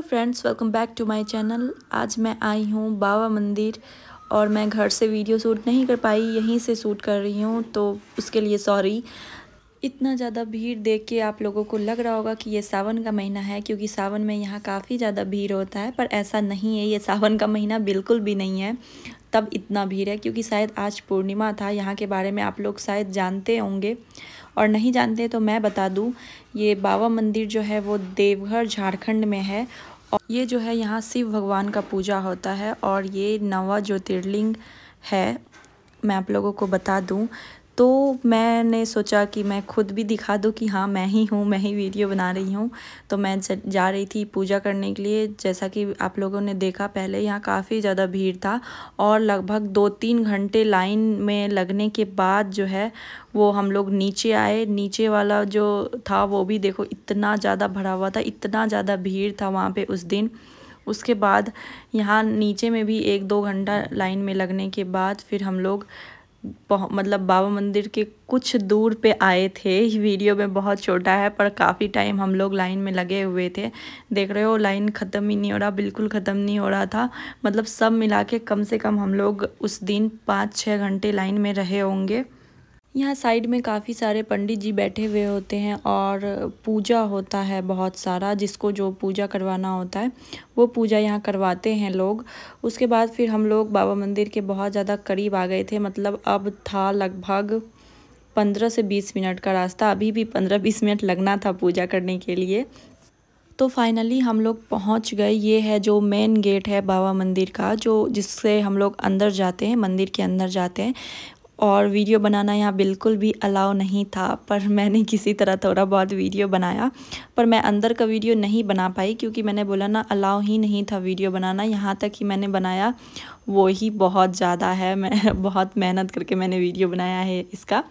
hello friends welcome back to my channel आज मैं आई हूँ बाबा मंदिर और मैं घर से वीडियो शूट नहीं कर पाई यहीं से शूट कर रही हूँ तो उसके लिए सॉरी इतना ज़्यादा भीड़ देख के आप लोगों को लग रहा होगा कि ये सावन का महीना है क्योंकि सावन में यहाँ काफ़ी ज़्यादा भीड़ होता है पर ऐसा नहीं है ये सावन का महीना बिल्कुल भी नहीं है तब इतना भीड़ है क्योंकि शायद आज पूर्णिमा था यहाँ के बारे में आप लोग शायद जानते होंगे और नहीं जानते तो मैं बता दूँ ये बाबा मंदिर जो है वो देवघर झारखंड में है और ये जो है यहाँ शिव भगवान का पूजा होता है और ये नवा ज्योतिर्लिंग है मैं आप लोगों को बता दूँ तो मैंने सोचा कि मैं खुद भी दिखा दूँ कि हाँ मैं ही हूँ मैं ही वीडियो बना रही हूँ तो मैं जा रही थी पूजा करने के लिए जैसा कि आप लोगों ने देखा पहले यहाँ काफ़ी ज़्यादा भीड़ था और लगभग दो तीन घंटे लाइन में लगने के बाद जो है वो हम लोग नीचे आए नीचे वाला जो था वो भी देखो इतना ज़्यादा भरा हुआ था इतना ज़्यादा भीड़ था वहाँ पर उस दिन उसके बाद यहाँ नीचे में भी एक दो घंटा लाइन में लगने के बाद फिर हम लोग मतलब बाबा मंदिर के कुछ दूर पे आए थे वीडियो में बहुत छोटा है पर काफ़ी टाइम हम लोग लाइन में लगे हुए थे देख रहे हो लाइन ख़त्म ही नहीं हो रहा बिल्कुल ख़त्म नहीं हो रहा था मतलब सब मिला के कम से कम हम लोग उस दिन पाँच छः घंटे लाइन में रहे होंगे यहाँ साइड में काफ़ी सारे पंडित जी बैठे हुए होते हैं और पूजा होता है बहुत सारा जिसको जो पूजा करवाना होता है वो पूजा यहाँ करवाते हैं लोग उसके बाद फिर हम लोग बाबा मंदिर के बहुत ज़्यादा करीब आ गए थे मतलब अब था लगभग पंद्रह से बीस मिनट का रास्ता अभी भी पंद्रह बीस मिनट लगना था पूजा करने के लिए तो फाइनली हम लोग पहुंच गए ये है जो मेन गेट है बाबा मंदिर का जो जिससे हम लोग अंदर जाते हैं मंदिर के अंदर जाते हैं और वीडियो बनाना यहाँ बिल्कुल भी अलाउ नहीं था पर मैंने किसी तरह थोड़ा बहुत वीडियो बनाया पर मैं अंदर का वीडियो नहीं बना पाई क्योंकि मैंने बोला ना अलाउ ही नहीं था वीडियो बनाना यहाँ तक ही मैंने बनाया वो ही बहुत ज़्यादा है मैं बहुत मेहनत करके मैंने वीडियो बनाया है इसका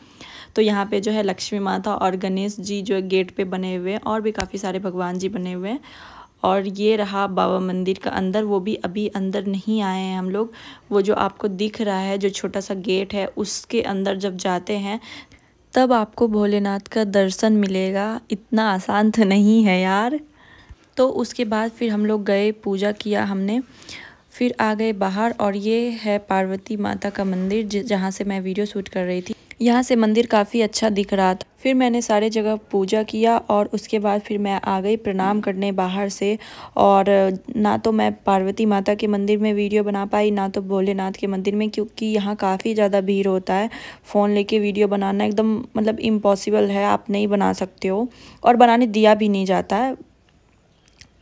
तो यहाँ पे जो है लक्ष्मी माता और गणेश जी जो गेट पे बने हुए हैं और भी काफ़ी सारे भगवान जी बने हुए हैं और ये रहा बाबा मंदिर का अंदर वो भी अभी अंदर नहीं आए हैं हम लोग वो जो आपको दिख रहा है जो छोटा सा गेट है उसके अंदर जब जाते हैं तब आपको भोलेनाथ का दर्शन मिलेगा इतना आसान तो नहीं है यार तो उसके बाद फिर हम लोग गए पूजा किया हमने फिर आ गए बाहर और ये है पार्वती माता का मंदिर जहाँ से मैं वीडियो शूट कर रही थी यहाँ से मंदिर काफ़ी अच्छा दिख रहा था फिर मैंने सारे जगह पूजा किया और उसके बाद फिर मैं आ गई प्रणाम करने बाहर से और ना तो मैं पार्वती माता के मंदिर में वीडियो बना पाई ना तो भोलेनाथ के मंदिर में क्योंकि यहाँ काफ़ी ज़्यादा भीड़ होता है फ़ोन लेके वीडियो बनाना एकदम मतलब इम्पॉसिबल है आप नहीं बना सकते हो और बनाने दिया भी नहीं जाता है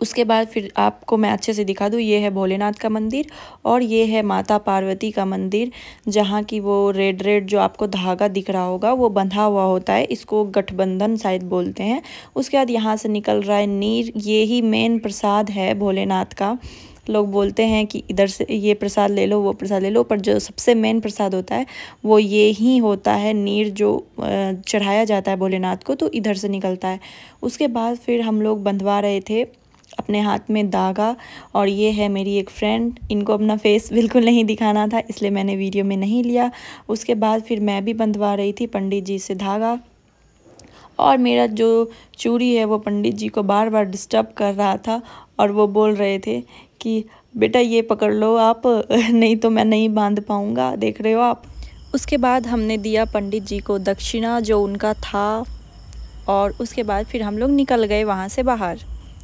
उसके बाद फिर आपको मैं अच्छे से दिखा दूँ ये है भोलेनाथ का मंदिर और ये है माता पार्वती का मंदिर जहाँ की वो रेड रेड जो आपको धागा दिख रहा होगा वो बंधा हुआ होता है इसको गठबंधन शायद बोलते हैं उसके बाद यहाँ से निकल रहा है नीर ये ही मेन प्रसाद है भोलेनाथ का लोग बोलते हैं कि इधर से ये प्रसाद ले लो वो प्रसाद ले लो पर जो सबसे मेन प्रसाद होता है वो ये ही होता है नीर जो चढ़ाया जाता है भोलेनाथ को तो इधर से निकलता है उसके बाद फिर हम लोग बंधवा रहे थे अपने हाथ में दागा और ये है मेरी एक फ्रेंड इनको अपना फेस बिल्कुल नहीं दिखाना था इसलिए मैंने वीडियो में नहीं लिया उसके बाद फिर मैं भी बंधवा रही थी पंडित जी से धागा और मेरा जो चूड़ी है वो पंडित जी को बार बार डिस्टर्ब कर रहा था और वो बोल रहे थे कि बेटा ये पकड़ लो आप नहीं तो मैं नहीं बांध पाऊँगा देख रहे हो आप उसके बाद हमने दिया पंडित जी को दक्षिणा जो उनका था और उसके बाद फिर हम लोग निकल गए वहाँ से बाहर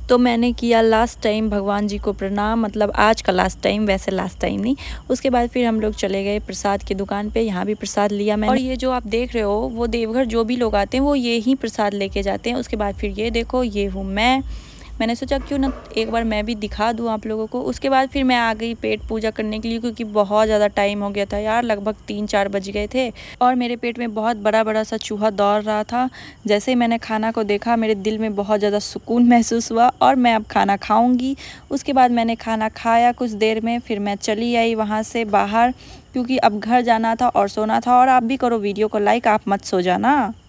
तो मैंने किया लास्ट टाइम भगवान जी को प्रणाम मतलब आज का लास्ट टाइम वैसे लास्ट टाइम नहीं उसके बाद फिर हम लोग चले गए प्रसाद की दुकान पे यहाँ भी प्रसाद लिया मैंने और ये जो आप देख रहे हो वो देवघर जो भी लोग आते हैं वो ये ही प्रसाद लेके जाते हैं उसके बाद फिर ये देखो ये हूँ मैं मैंने सोचा क्यों ना एक बार मैं भी दिखा दूँ आप लोगों को उसके बाद फिर मैं आ गई पेट पूजा करने के लिए क्योंकि बहुत ज़्यादा टाइम हो गया था यार लगभग तीन चार बज गए थे और मेरे पेट में बहुत बड़ा बड़ा सा चूहा दौड़ रहा था जैसे ही मैंने खाना को देखा मेरे दिल में बहुत ज़्यादा सुकून महसूस हुआ और मैं अब खाना खाऊँगी उसके बाद मैंने खाना खाया कुछ देर में फिर मैं चली आई वहाँ से बाहर क्योंकि अब घर जाना था और सोना था और आप भी करो वीडियो को लाइक आप मत सो जाना